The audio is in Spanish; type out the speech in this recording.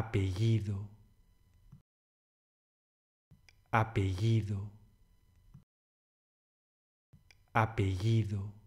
apellido, apellido, apellido.